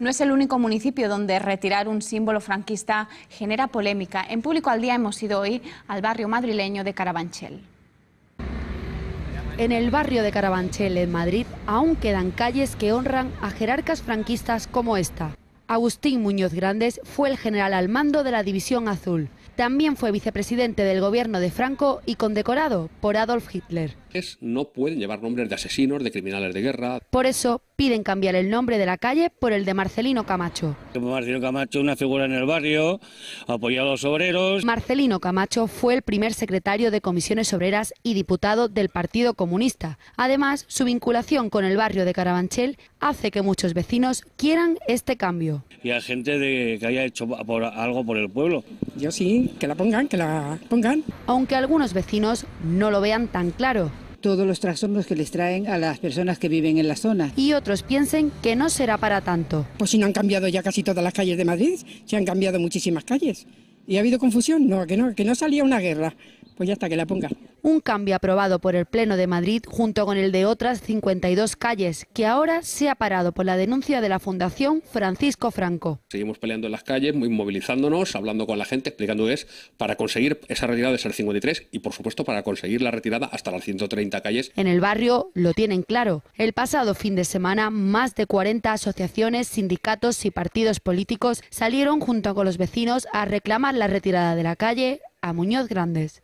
No es el único municipio donde retirar un símbolo franquista genera polémica. En público al día hemos ido hoy al barrio madrileño de Carabanchel. En el barrio de Carabanchel, en Madrid, aún quedan calles que honran a jerarcas franquistas como esta. Agustín Muñoz Grandes fue el general al mando de la División Azul. También fue vicepresidente del gobierno de Franco y condecorado por Adolf Hitler no pueden llevar nombres de asesinos, de criminales de guerra. Por eso piden cambiar el nombre de la calle por el de Marcelino Camacho. Marcelino Camacho, una figura en el barrio, apoyado a los obreros. Marcelino Camacho fue el primer secretario de Comisiones Obreras y diputado del Partido Comunista. Además, su vinculación con el barrio de Carabanchel hace que muchos vecinos quieran este cambio. Y a gente que haya hecho algo por el pueblo. Yo sí, que la pongan, que la pongan. Aunque algunos vecinos no lo vean tan claro todos los trastornos que les traen a las personas que viven en la zona. Y otros piensen que no será para tanto. Pues si no han cambiado ya casi todas las calles de Madrid, se han cambiado muchísimas calles. ¿Y ha habido confusión? No, que no, que no salía una guerra pues ya está, que la ponga. Un cambio aprobado por el Pleno de Madrid junto con el de otras 52 calles, que ahora se ha parado por la denuncia de la Fundación Francisco Franco. Seguimos peleando en las calles, movilizándonos, hablando con la gente, explicando es, para conseguir esa retirada de ser 53 y, por supuesto, para conseguir la retirada hasta las 130 calles. En el barrio lo tienen claro. El pasado fin de semana, más de 40 asociaciones, sindicatos y partidos políticos salieron junto con los vecinos a reclamar la retirada de la calle a Muñoz Grandes.